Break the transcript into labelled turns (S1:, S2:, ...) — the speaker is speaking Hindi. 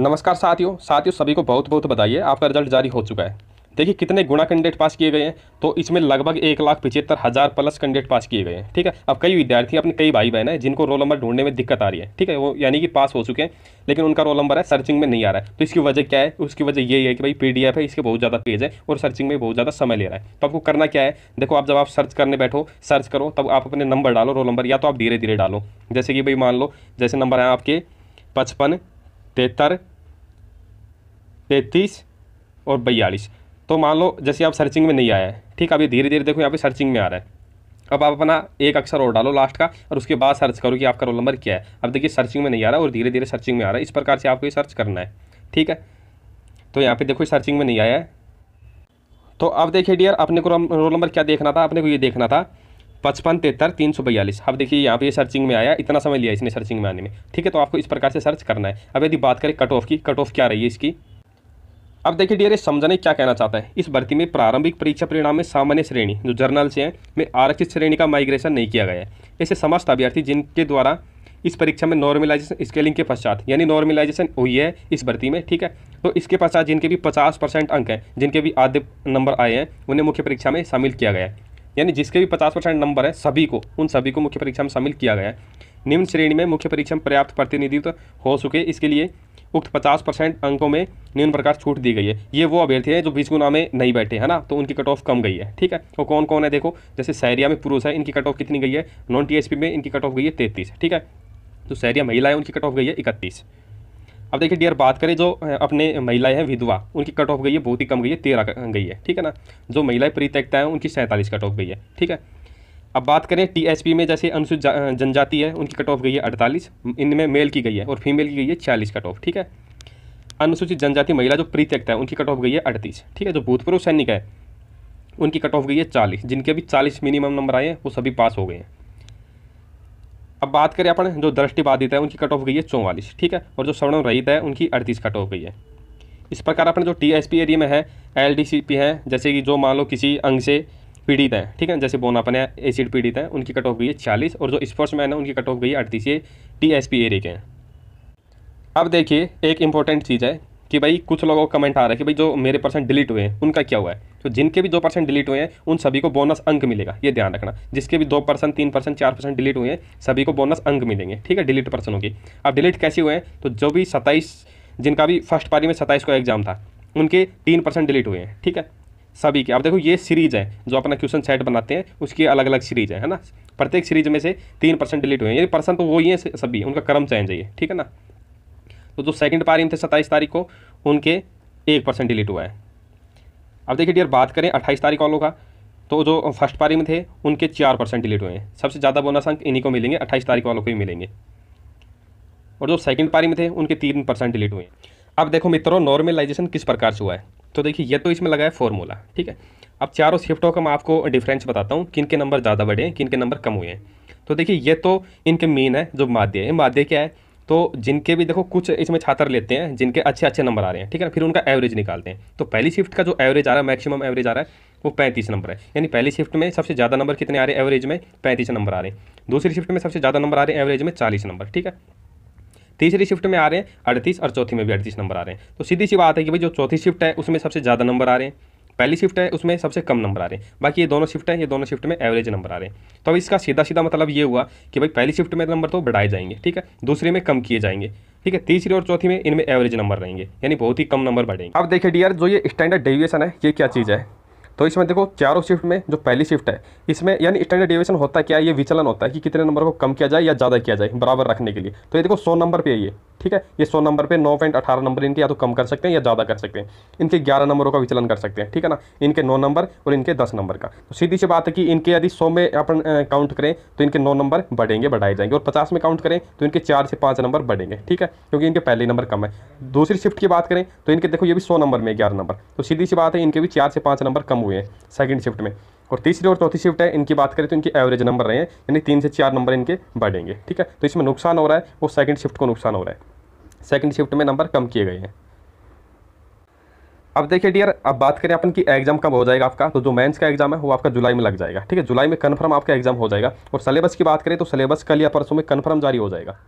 S1: नमस्कार साथियों साथियों सभी को बहुत बहुत बताइए आपका रिजल्ट जारी हो चुका है देखिए कितने गुणा कैंडिडेट पास किए गए हैं तो इसमें लगभग एक लाख पिछहत्तर हज़ार प्लस कैंडिडेट पास किए गए हैं ठीक है अब कई विद्यार्थी अपने कई भाई बहन हैं जिनको रोल नंबर ढूंढने में दिक्कत आ रही है ठीक है वो यानी कि पास हो चुके हैं लेकिन उनका रोल नंबर है सर्चिंग में नहीं आ रहा है तो इसकी वजह क्या है उसकी वजह यही है कि भाई पी है इसके बहुत ज़्यादा पेज है और सर्चिंग में बहुत ज़्यादा समय ले रहा है तो आपको करना क्या है देखो आप जब आप सर्च करने बैठो सर्च करो तब आप अपने नंबर डालो रोल नंबर या तो आप धीरे धीरे डालो जैसे कि भाई मान लो जैसे नंबर हैं आपके पचपन तेहत्तर तैंतीस और बयालीस तो मान लो जैसे आप सर्चिंग में नहीं आया है ठीक अभी धीरे धीरे देखो यहाँ पे सर्चिंग में आ रहा है अब आप अपना एक अक्षर और डालो लास्ट का और उसके बाद सर्च करो कि आपका रोल नंबर क्या है अब देखिए सर्चिंग में नहीं आ रहा और धीरे धीरे सर्चिंग में आ रहा है इस प्रकार से आपको ये सर्च करना है ठीक है तो यहाँ पे देखो सर्चिंग में नहीं आया है तो अब देखिए डियर अपने को रोल नंबर क्या देखना था अपने को ये देखना था पचपन तिहत्तर तीन सौ बयालीस अब देखिए यहाँ पे ये सर्चिंग में आया इतना समय लिया इसने सर्चिंग में आने में ठीक है तो आपको इस प्रकार से सर्च करना है अब यदि बात करें कट ऑफ की कट ऑफ क्या रही है इसकी अब देखिए डियर समझने क्या कहना चाहता है इस भर्ती में प्रारंभिक परीक्षा परिणाम में सामान्य श्रेणी जो जर्नल से हैं में आरक्षित श्रेणी का माइग्रेशन नहीं किया गया है ऐसे समस्त अभ्यर्थी जिनके द्वारा इस परीक्षा में नॉर्मलाइजेशन स्केलिंग के पश्चात यानी नॉर्मलाइजेशन हुई है इस भर्ती में ठीक है तो इसके पश्चात जिनके भी पचास परसेंट अंक हैं जिनके भी आधे नंबर आए हैं उन्हें मुख्य परीक्षा में शामिल किया गया है यानी जिसके भी पचास परसेंट नंबर हैं सभी को उन सभी को मुख्य परीक्षा में शामिल किया गया है निम्न श्रेणी में मुख्य परीक्षा में पर्याप्त प्रतिनिधित्व हो सके इसके लिए उक्त पचास परसेंट अंकों में निम्न प्रकार छूट दी गई है ये वो अभ्यर्थी हैं जो बीस गुना में नहीं बैठे है ना तो उनकी कट ऑफ कम गई है ठीक है और कौन कौन है देखो जैसे सैरिया में पुरुष है इनकी कट ऑफ कितनी गई है नॉन टी में इनकी कट ऑफ गई है तैतीस ठीक है तो सैरिया महिला है उनकी कट ऑफ गई है इकतीस अब देखिए डियर बात करें जो अपने महिलाएं हैं विधवा उनकी कट ऑफ गई है बहुत ही कम गई है तेरह गई है ठीक है ना जो महिलाएं परित्यक्ता हैं उनकी सैंतालीस कट ऑफ गई है ठीक है अब बात करें टीएसपी में जैसे अनुसूचित जनजाति है उनकी कट ऑफ गई है अड़तालीस इनमें मेल की गई है और फीमेल की गई है छियालीस कट ऑफ ठीक है अनुसूचित जनजाति महिला जो परित्यक्ता है उनकी कट ऑफ गई है अड़तीस ठीक है जो भूतपूर्व सैनिक है उनकी कट ऑफ गई है चालीस जिनके अभी चालीस मिनिमम नंबर आए हैं वो सभी पास हो गए हैं अब बात करें अपन जो दृष्टिबाधित है उनकी कट ऑफ गई है चौवालीस ठीक है और जो सवर्ण रहित है उनकी अड़तीस कट ऑफ गई है इस प्रकार अपन जो टी एरिया में है एल है जैसे कि जो मान लो किसी अंग से पीड़ित है ठीक है जैसे बोनापन है एसिड पीड़ित है उनकी कट ऑफ गई है छियालीस और जो स्पोर्ट्समैन है उनकी कट ऑफ गई है अड़तीस ये टी एरिया के हैं अब देखिए एक इंपॉर्टेंट चीज़ है कि भाई कुछ लोगों का कमेंट आ रहा है कि भाई जो मेरे परसेंट डिलीट हुए हैं उनका क्या हुआ है तो जिनके भी दो परसेंट डिलीट हुए हैं उन सभी को बोनस अंक मिलेगा ये ध्यान रखना जिसके भी दो परसेंट तीन परसेंट चार परसेंट डिलीट हुए हैं सभी को बोनस अंक मिलेंगे ठीक है डिलीट पर्सनों की अब डिलीट कैसे हुए हैं तो जो भी सत्ताईस जिनका भी फर्स्ट पारी में सत्ताईस को एग्जाम था उनके तीन परसेंट डिलीट हुए हैं ठीक है सभी के अब देखो ये सीरीज है जो अपना क्वेश्चन सेट बनाते हैं उसकी अलग अलग सीरीज है है ना प्रत्येक सीरीज में से तीन परसेंट डिलीट हुए हैं ये पर्सन तो वही है सभी उनका क्रम चेंज है ठीक है ना तो जो सेकंड पारी में थे सत्ताईस तारीख को उनके एक परसेंट डिलीट हुआ है अब देखिए डियर बात करें अट्ठाईस तारीख वालों का तो जो फर्स्ट पारी में थे उनके चार परसेंट डिलीट हुए हैं सबसे ज़्यादा बोनस अंक इन्हीं को मिलेंगे अट्ठाईस तारीख वालों को ही मिलेंगे और जो सेकेंड पारी में थे उनके तीन परसेंट डिलीट हुए हैं अब देखो मित्रों नॉर्मलाइजेशन किस प्रकार से हुआ है तो देखिए ये तो इसमें लगा है फॉर्मूला ठीक है अब चारों शिफ्टों का मैं आपको डिफरेंस बताता हूँ किन के नंबर ज़्यादा बढ़े हैं किन के नंबर कम हुए हैं तो देखिए ये तो इनके मेन है जो माध्य है माध्य क्या है तो जिनके भी देखो कुछ इसमें छात्र लेते हैं जिनके अच्छे अच्छे नंबर आ रहे हैं ठीक है ना फिर उनका एवरेज निकालते हैं तो पहली शिफ्ट का जो एवरेज आ रहा है मैक्सिमम एवरेज आ रहा है वो पैंतीस नंबर है यानी पहली शिफ्ट में सबसे ज़्यादा नंबर कितने आ रहे हैं एवरेज में पैंतीस नंबर आ रहे हैं दूसरी शिफ्ट में सबसे ज़्यादा नंबर आ रहे हैं एवरेज में चालीस नंबर ठीक है तीसरी शिफ्ट में आ रहे हैं अड़तीस और चौथी में भी अड़तीस नंबर आ रहे हैं तो सीधी सी बात है कि भाई जो चौथी शिफ्ट है उसमें सबसे ज़्यादा नंबर आ रहे हैं पहली शिफ्ट है उसमें सबसे कम नंबर आ रहे हैं बाकी ये दोनों शिफ्ट हैं ये दोनों शिफ्ट में एवरेज नंबर आ रहे हैं तो अब इसका सीधा सीधा मतलब ये हुआ कि भाई पहली शिफ्ट में नंबर तो बढ़ाए जाएंगे ठीक है दूसरे में कम किए जाएंगे ठीक है तीसरी और चौथी में इनमें एवरेज नंबर रहेंगे यानी बहुत ही कम नंबर बढ़ेंगे अब देखिए डी जो ये स्टैंडर्ड डेविएशन है ये क्या चीज़ है तो इसमें देखो चारों शिफ्ट में जो पहली शिफ्ट है इसमें यानी स्टैंडर्ड डेविएशन होता है क्या ये विचलन होता है कि कितने नंबर को कम किया जाए या ज़्यादा किया जाए बराबर रखने के लिए तो ये देखो सौ नंबर पर ये ठीक है ये सौ नंबर पे नौ पॉइंट अठारह नंबर इनके या तो कम कर सकते हैं या ज़्यादा कर सकते हैं इनके ग्यारह नंबरों का विचलन कर सकते हैं ठीक है ना इनके नौ नंबर और इनके दस नंबर का तो सीधी सी बात है कि इनके यदि सौ में अपन काउंट करें तो इनके नौ नंबर बढ़ेंगे बढ़ाए जाएंगे और पचास में काउंट करें तो इनके चार से पाँच नंबर बढ़ेंगे ठीक है क्योंकि इनके पहले नंबर कम है दूसरी शिफ्ट की बात करें तो इनके देखो ये भी सौ नंबर में ग्यारह नंबर तो सीधी सी बात है इनके भी चार से पाँच नंबर कम हुए हैं सेकेंड शिफ्ट में और तीसरी और चौथी शिफ्ट है इनकी बात करें तो इनके एवरेज नंबर रहे हैं यानी तीन से चार नंबर इनके बढ़ेंगे ठीक है तो इसमें नुकसान हो रहा है वो सेकंड शिफ्ट को नुकसान हो रहा है सेकंड शिफ्ट में नंबर कम किए गए हैं अब देखिए डियर अब बात करें अपन की एग्जाम कब हो जाएगा आपका तो जो मेंस का एग्जाम है वो आपका जुलाई में लग जाएगा ठीक है जुलाई में कन्फर्म आपका एग्जाम हो जाएगा और सिलेबस की बात करें तो सिलेबस कल या परसों में कन्फर्म जारी हो जाएगा